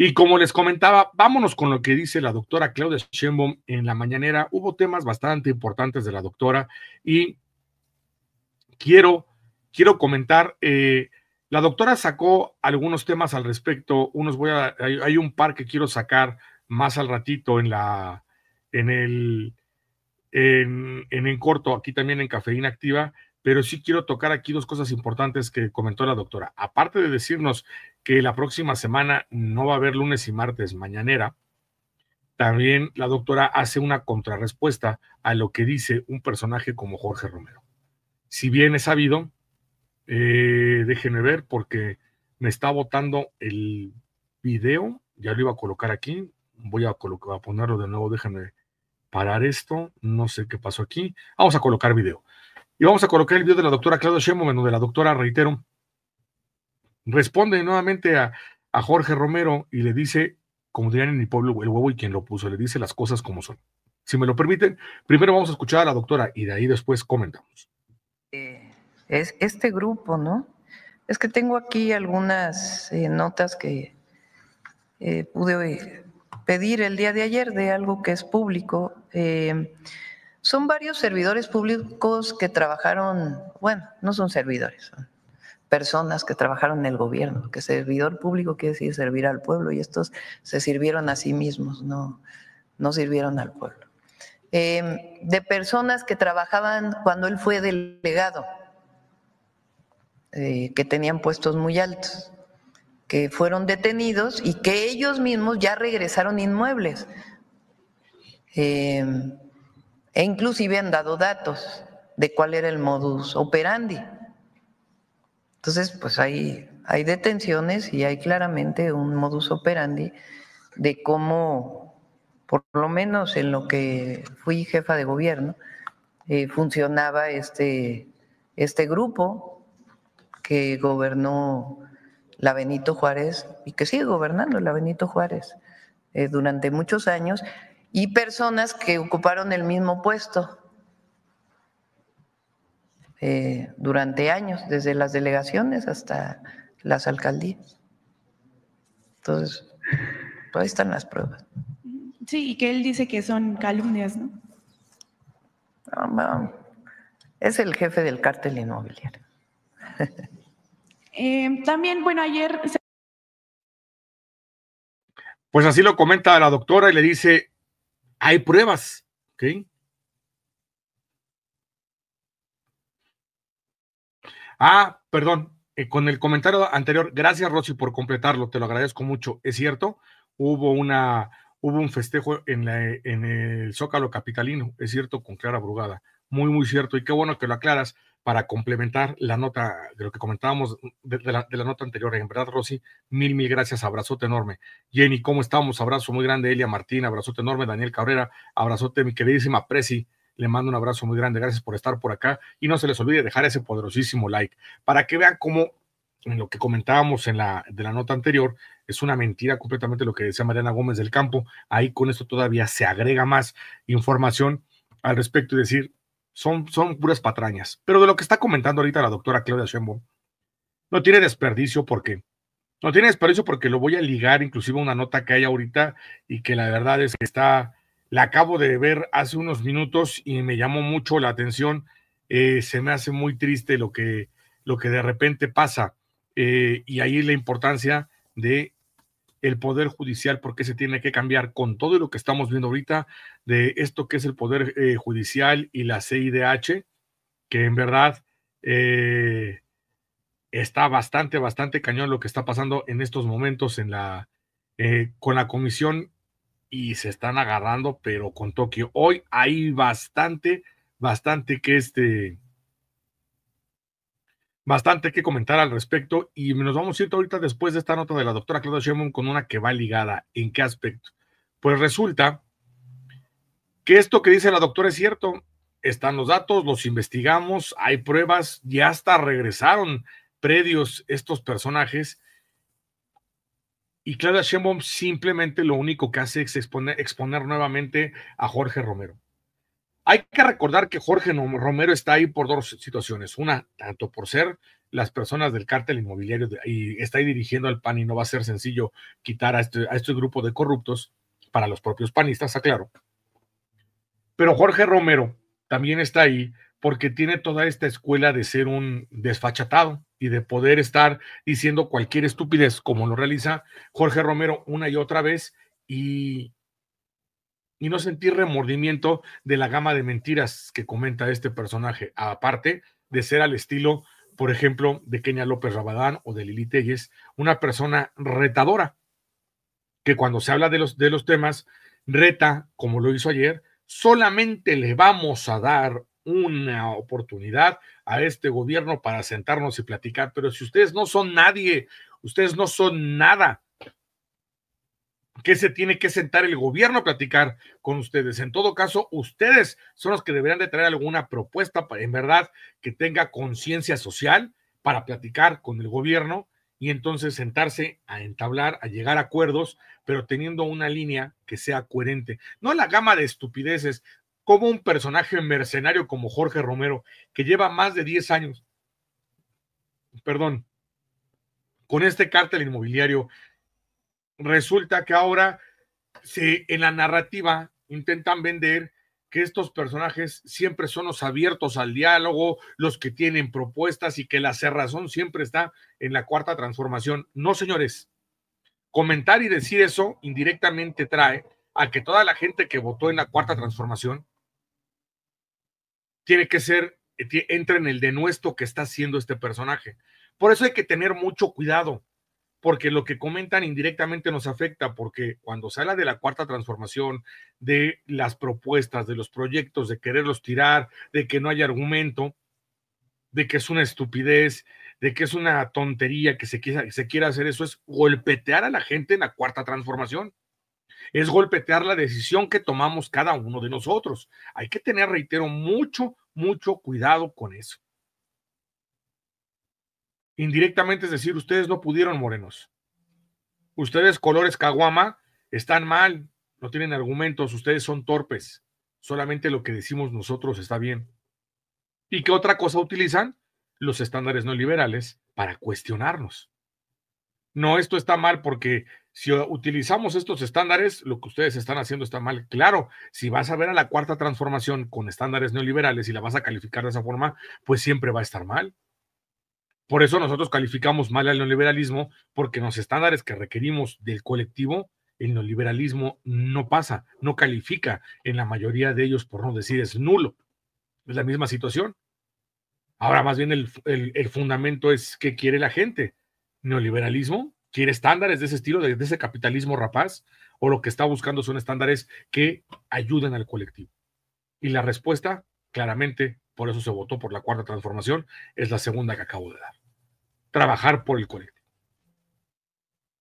Y como les comentaba, vámonos con lo que dice la doctora Claudia Sheinbaum en la mañanera. Hubo temas bastante importantes de la doctora y quiero, quiero comentar, eh, la doctora sacó algunos temas al respecto, unos voy a, hay, un par que quiero sacar más al ratito en la, en el, en, en, corto, aquí también en Cafeína Activa, pero sí quiero tocar aquí dos cosas importantes que comentó la doctora. Aparte de decirnos que la próxima semana no va a haber lunes y martes mañanera. También la doctora hace una contrarrespuesta a lo que dice un personaje como Jorge Romero. Si bien es sabido, eh, déjenme ver porque me está botando el video. Ya lo iba a colocar aquí. Voy a, colocar, a ponerlo de nuevo. Déjenme parar esto. No sé qué pasó aquí. Vamos a colocar video. Y vamos a colocar el video de la doctora Claudia Sheinbaum, de la doctora, reitero, responde nuevamente a, Jorge Romero y le dice, como dirían en mi pueblo, el huevo y quien lo puso, le dice las cosas como son. Si me lo permiten, primero vamos a escuchar a la doctora y de ahí después comentamos. Eh, es este grupo, ¿no? Es que tengo aquí algunas eh, notas que eh, pude pedir el día de ayer de algo que es público. son varios servidores públicos que trabajaron, bueno, no son servidores, son personas que trabajaron en el gobierno, que servidor público quiere decir servir al pueblo y estos se sirvieron a sí mismos, no, no sirvieron al pueblo. Em, de personas que trabajaban cuando él fue delegado, eh, que tenían puestos muy altos, que fueron detenidos y que ellos mismos ya regresaron inmuebles. Em, e inclusive han dado datos de cuál era el modus operandi. Entonces, pues hay, hay detenciones y hay claramente un modus operandi de cómo, por lo menos en lo que fui jefa de gobierno, eh, funcionaba este, este grupo que gobernó la Benito Juárez y que sigue gobernando la Benito Juárez eh, durante muchos años y personas que ocuparon el mismo puesto eh, durante años, desde las delegaciones hasta las alcaldías. Entonces, pues, ahí están las pruebas. Sí, y que él dice que son calumnias, ¿no? es el jefe del cártel inmobiliario. Eh, también, bueno, ayer... Pues así lo comenta la doctora y le dice, hay pruebas, ¿ok? Ah, perdón, eh, con el comentario anterior, gracias Rosy por completarlo, te lo agradezco mucho. Es cierto, hubo una, hubo un festejo en, la, en el Zócalo Capitalino, es cierto, con Clara Brugada. Muy, muy cierto, y qué bueno que lo aclaras para complementar la nota de lo que comentábamos de, la, de, la, nota anterior. En verdad, Rosy, mil, mil gracias. Abrazote enorme. Jenny, ¿cómo estamos? Abrazo muy grande. Elia Martín, abrazote enorme. Daniel Cabrera, abrazote, mi queridísima Presi. Le mando un abrazo muy grande, gracias por estar por acá y no se les olvide dejar ese poderosísimo like para que vean cómo en lo que comentábamos en la, de la nota anterior, es una mentira completamente lo que decía Mariana Gómez del Campo. Ahí con esto todavía se agrega más información al respecto y decir, son, son puras patrañas. Pero de lo que está comentando ahorita la doctora Claudia Schoenbaum no tiene desperdicio porque no tiene desperdicio porque lo voy a ligar inclusive a una nota que hay ahorita y que la verdad es que está la acabo de ver hace unos minutos y me llamó mucho la atención. Eh, se me hace muy triste lo que, lo que de repente pasa eh, y ahí la importancia de el poder judicial porque se tiene que cambiar con todo lo que estamos viendo ahorita de esto que es el poder eh, judicial y la CIDH que en verdad está bastante bastante cañón lo que está pasando en estos momentos en la con la comisión y se están agarrando, pero con Tokio. Hoy hay bastante, bastante que este, bastante que comentar al respecto y nos vamos a ir ahorita después de esta nota de la doctora Claudia Sheinbaum con una que va ligada. ¿En qué aspecto? Pues resulta que esto que dice la doctora es cierto. Están los datos, los investigamos, hay pruebas, ya hasta regresaron predios estos personajes y Claudia Sheinbaum simplemente lo único que hace es exponer, nuevamente a Jorge Romero. Hay que recordar que Jorge Romero está ahí por dos situaciones. Una, tanto por ser las personas del cártel inmobiliario y está ahí dirigiendo al PAN y no va a ser sencillo quitar a este, a este grupo de corruptos para los propios panistas, aclaro. Pero Jorge Romero también está ahí porque tiene toda esta escuela de ser un desfachatado, y de poder estar diciendo cualquier estupidez como lo realiza Jorge Romero una y otra vez y, y no sentir remordimiento de la gama de mentiras que comenta este personaje, aparte de ser al estilo, por ejemplo, de Kenia López Rabadán o de Lili Telles, una persona retadora, que cuando se habla de los, de los temas, reta, como lo hizo ayer, solamente le vamos a dar una oportunidad a este gobierno para sentarnos y platicar, pero si ustedes no son nadie, ustedes no son nada, que se tiene que sentar el gobierno a platicar con ustedes. En todo caso, ustedes son los que deberían de traer alguna propuesta, en verdad, que tenga conciencia social para platicar con el gobierno y entonces sentarse a entablar, a llegar a acuerdos, pero teniendo una línea que sea coherente. No la gama de estupideces como un personaje mercenario como Jorge Romero, que lleva más de 10 años, perdón, con este cártel inmobiliario, resulta que ahora se, en la narrativa intentan vender que estos personajes siempre son los abiertos al diálogo, los que tienen propuestas y que la cerrazón siempre está en la cuarta transformación. No, señores, comentar y decir eso indirectamente trae a que toda la gente que votó en la cuarta transformación tiene que ser, eh, entra en el denuesto que está haciendo este personaje. Por eso hay que tener mucho cuidado, porque lo que comentan indirectamente nos afecta, porque cuando se habla de la cuarta transformación, de las propuestas, de los proyectos, de quererlos tirar, de que no hay argumento, de que es una estupidez, de que es una tontería que se, quiera, que se quiera hacer eso, es golpetear a la gente en la cuarta transformación es golpetear la decisión que tomamos cada uno de nosotros. Hay que tener, reitero, mucho, mucho cuidado con eso. Indirectamente es decir, ustedes no pudieron, morenos. Ustedes, colores caguama, están mal, no tienen argumentos, ustedes son torpes. Solamente lo que decimos nosotros está bien. ¿Y qué otra cosa utilizan? Los estándares no liberales para cuestionarnos. No, esto está mal porque si utilizamos estos estándares, lo que ustedes están haciendo está mal. Claro, si vas a ver a la cuarta transformación con estándares neoliberales y la vas a calificar de esa forma, pues siempre va a estar mal. Por eso nosotros calificamos mal al neoliberalismo, porque los estándares que requerimos del colectivo, el neoliberalismo no pasa, no califica en la mayoría de ellos, por no decir es nulo. Es la misma situación. Ahora más bien el, el fundamento es qué quiere la gente. ¿Neoliberalismo quiere estándares de ese estilo, de, ese capitalismo rapaz, o lo que está buscando son estándares que ayuden al colectivo. Y la respuesta, claramente, por eso se votó por la cuarta transformación, es la segunda que acabo de dar. Trabajar por el colectivo.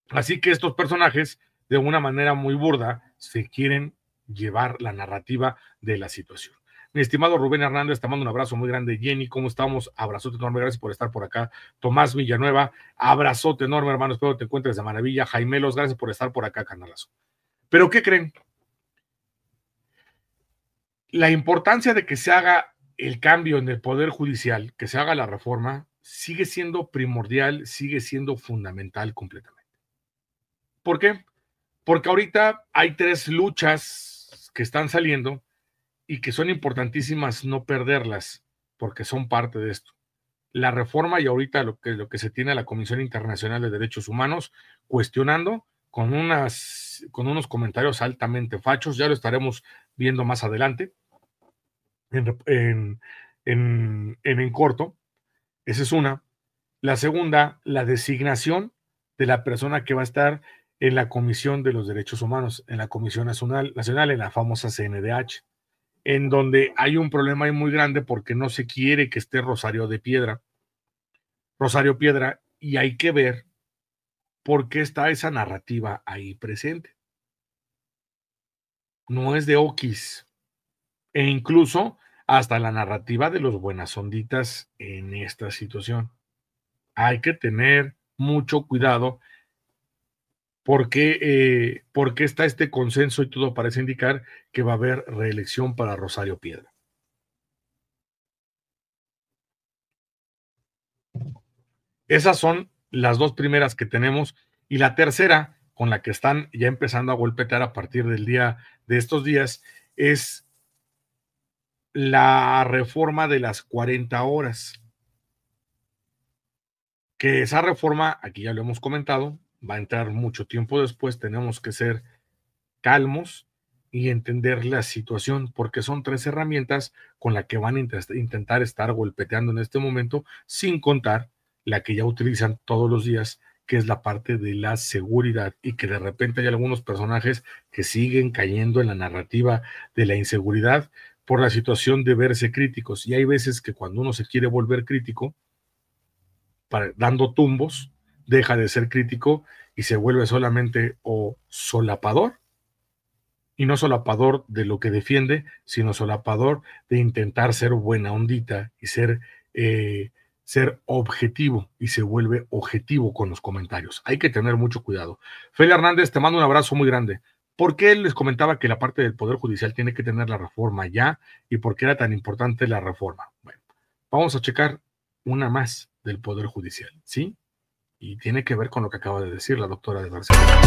Así que estos personajes, de una manera muy burda, se quieren llevar la narrativa de la situación estimado Rubén Hernández, te mando un abrazo muy grande. Jenny, ¿cómo estamos? Abrazote enorme, gracias por estar por acá. Tomás Villanueva, abrazote enorme, hermano. Espero te encuentres de maravilla. Jaimelos, gracias por estar por acá, canalazo. Pero, ¿qué creen? La importancia de que se haga el cambio en el Poder Judicial, que se haga la reforma, sigue siendo primordial, sigue siendo fundamental completamente. ¿Por qué? Porque ahorita hay tres luchas que están saliendo y que son importantísimas no perderlas, porque son parte de esto. La reforma y ahorita lo que, lo que se tiene la Comisión Internacional de Derechos Humanos cuestionando con, unas, con unos comentarios altamente fachos, ya lo estaremos viendo más adelante en, en, en, en corto. Esa es una. La segunda, la designación de la persona que va a estar en la Comisión de los Derechos Humanos, en la Comisión Nacional, Nacional en la famosa CNDH en donde hay un problema muy grande porque no se quiere que esté Rosario de Piedra, Rosario Piedra, y hay que ver por qué está esa narrativa ahí presente. No es de Oquis, e incluso hasta la narrativa de los buenas onditas en esta situación. Hay que tener mucho cuidado eh, por qué, está este consenso y todo parece indicar que va a haber reelección para Rosario Piedra. Esas son las dos primeras que tenemos y la tercera con la que están ya empezando a golpetar a partir del día de estos días es la reforma de las 40 horas. Que esa reforma, aquí ya lo hemos comentado, va a entrar mucho tiempo después, tenemos que ser calmos y entender la situación, porque son tres herramientas con las que van a intentar estar golpeteando en este momento, sin contar la que ya utilizan todos los días, que es la parte de la seguridad y que de repente hay algunos personajes que siguen cayendo en la narrativa de la inseguridad por la situación de verse críticos. Y hay veces que cuando uno se quiere volver crítico, dando tumbos, deja de ser crítico y se vuelve solamente o solapador, y no solapador de lo que defiende, sino solapador de intentar ser buena ondita y ser, eh, ser objetivo, y se vuelve objetivo con los comentarios. Hay que tener mucho cuidado. Feli Hernández, te mando un abrazo muy grande. ¿Por qué les comentaba que la parte del Poder Judicial tiene que tener la reforma ya? ¿Y por qué era tan importante la reforma? Bueno, vamos a checar una más del Poder Judicial, ¿sí? y tiene que ver con lo que acaba de decir la doctora de Barcelona.